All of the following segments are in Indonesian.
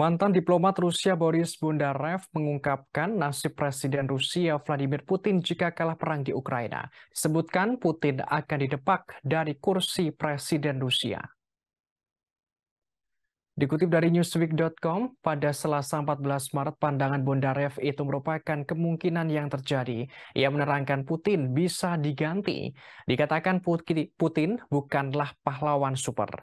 Mantan diplomat Rusia Boris Bundarev mengungkapkan nasib Presiden Rusia Vladimir Putin jika kalah perang di Ukraina. Disebutkan Putin akan didepak dari kursi Presiden Rusia. Dikutip dari Newsweek.com, pada Selasa 14 Maret pandangan Bondarev itu merupakan kemungkinan yang terjadi. Ia menerangkan Putin bisa diganti. Dikatakan Putin bukanlah pahlawan super.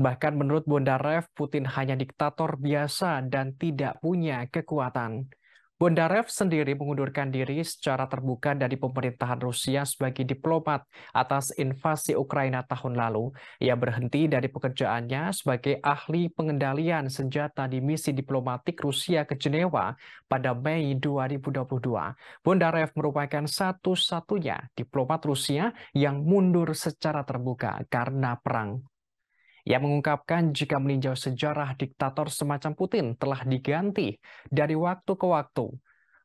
Bahkan menurut Bondarev, Putin hanya diktator biasa dan tidak punya kekuatan. Bondarev sendiri mengundurkan diri secara terbuka dari pemerintahan Rusia sebagai diplomat atas invasi Ukraina tahun lalu. Ia berhenti dari pekerjaannya sebagai ahli pengendalian senjata di misi diplomatik Rusia ke Jenewa pada Mei 2022. Bondarev merupakan satu-satunya diplomat Rusia yang mundur secara terbuka karena perang. Ia mengungkapkan jika meninjau sejarah diktator semacam Putin telah diganti dari waktu ke waktu.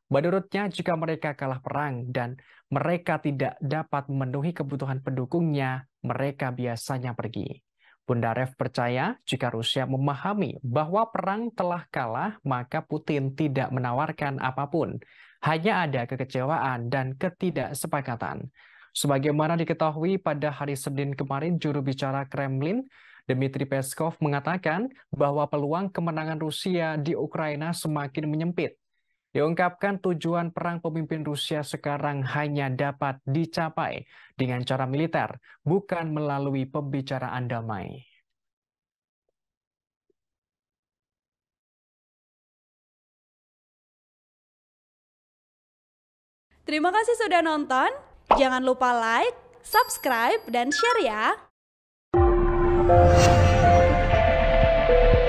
Menurutnya, jika mereka kalah perang dan mereka tidak dapat memenuhi kebutuhan pendukungnya, mereka biasanya pergi. Bundarev percaya jika Rusia memahami bahwa perang telah kalah, maka Putin tidak menawarkan apapun. Hanya ada kekecewaan dan ketidaksepakatan. Sebagaimana diketahui pada hari Senin kemarin, juru bicara Kremlin Dmitry Peskov mengatakan bahwa peluang kemenangan Rusia di Ukraina semakin menyempit. Diungkapkan tujuan perang pemimpin Rusia sekarang hanya dapat dicapai dengan cara militer, bukan melalui pembicaraan damai. Terima kasih sudah nonton. Jangan lupa like, subscribe, dan share ya. Thank you.